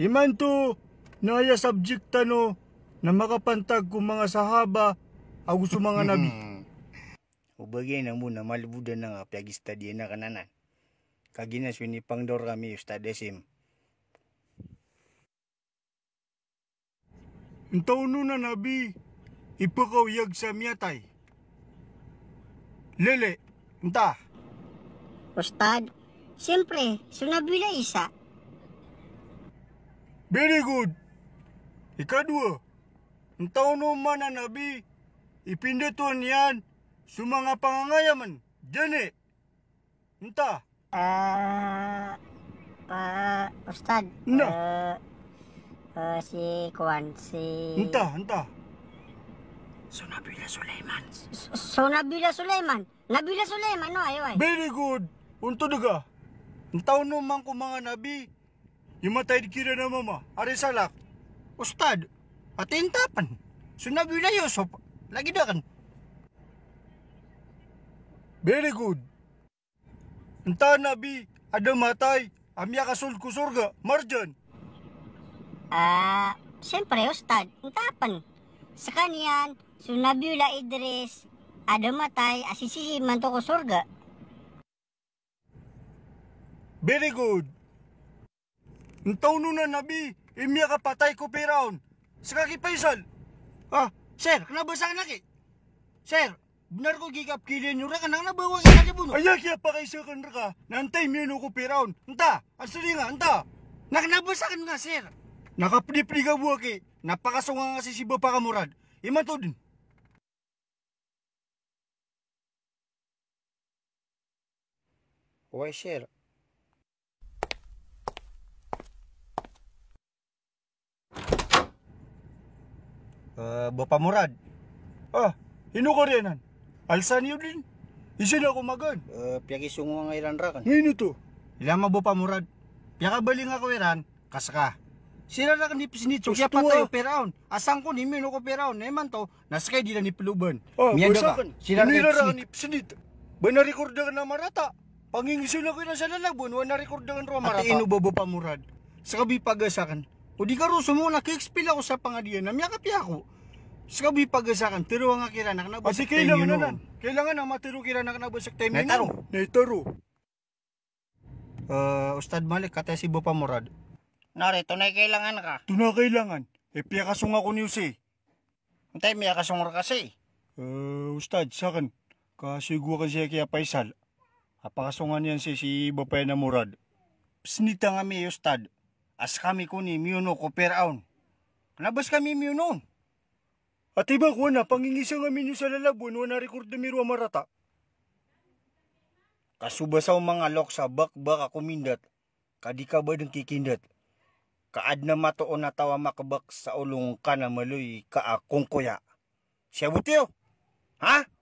Imanto, naya subject no, na makapantag kung mga sahaba, agus mga nabi. Ubagay na muna, malubudan na nga, piyag na kananan. Kaginas, winipangdor kami, Ustad ustadesim. Intaw na nabi, ipakawyag sa miyatay. Lele, inta. Ustad, siyempre, sunabila isa, Very good. Ikadua, ang tauno man ang nabi, ipindutuan yan sa mga pangangayaman. Diyan eh. Enta. Ah, uh, uh, Ustad. Na. Uh, uh, si Kuan, si... Enta, So Nabila Sulaiman. So, Nabila Sulaiman. Nabila Sulaiman, no? Ayo, ay. Very good. Unto daga. Ang tauno man ko mga nabi, Yumatay kira na mama. are salak. Ustad, patintapan. Sunabi na Yusuf. Lagi na kan. Very good. Anta nabi, ada matay. Amya kasul ko surga, marjan. Ah, siyempre ustad, utapan. Sa kanyan, sunabula Idris, ada matay, asisihiman to ko surga. Very good. Ntaw nun na nabi, imya ka patay ko piraon. Saka ki Faisal. Ah, sir, kanabasa na ki. Sir, benar ko gigap kilin nyo rin, kanang nabawa ka na buno. Ayak ya pa kay sa kanra ka, nantay mino ko piraon. Anta, asali nga, anta. Nakanabasa ka nga, sir. Nakapli-pli ka buwa ki, napakasunga nga si Siba pa kamurad. Iman to din. Why, sir? uh, ah, Bapa Murad. Ah, hino ka rin. Alsan yun din. Isin ako magan. Uh, piyagi sungo nga iran rakan. Ngayon to. Ilama Bapa Murad. Piyakabali nga ko iran, kasaka. Sira na kan ipis ni Chok, patay ah. peraon. Asang ko ni Mino ko peraon. Naman to, nasakay di na ni Piluban. Ah, Miyan ba? Sira na kan ipis ni Banarekorda ka na marata. Pangingisun ako na sa lalabon, wala na rekorda ka na marata. At inubobo pa Murad. Sa kabipaga sa kan. O di karo sumuna kikspil ako sa pangadiyan na miyakap ako. Sa kabi pagasakan, tiro nga kira na kanabasak tayo kailangan na lang. Kailangan na matiro kira na kanabasak tayo yun. Naitaro. Naitaro. Uh, ah, Ustad Malik, kata si Bupa Murad. Nari, na kailangan ka. Tunay kailangan. E eh, piya kasong ako ni Jose. Antay, miya kasong kasi. Uh, Ustad, sakin. Kasi guwa siya kaya Paisal. Apakasungan yan si si Bupa na Murad. Snita nga mi, Ustad. As kami ko ni Miuno ko peraon. Kanabas kami Miunon. At ibang ko na, pangingisa nga minyo sa lalabon, wala record na mirwa marata. Kasubasaw mga lok sa bakbak ako mindat, kadi ba ng kikindat? Kaad na matoon na tawa makabak sa ulong ka na maloy ka akong kuya. Siya butiyo! Ha?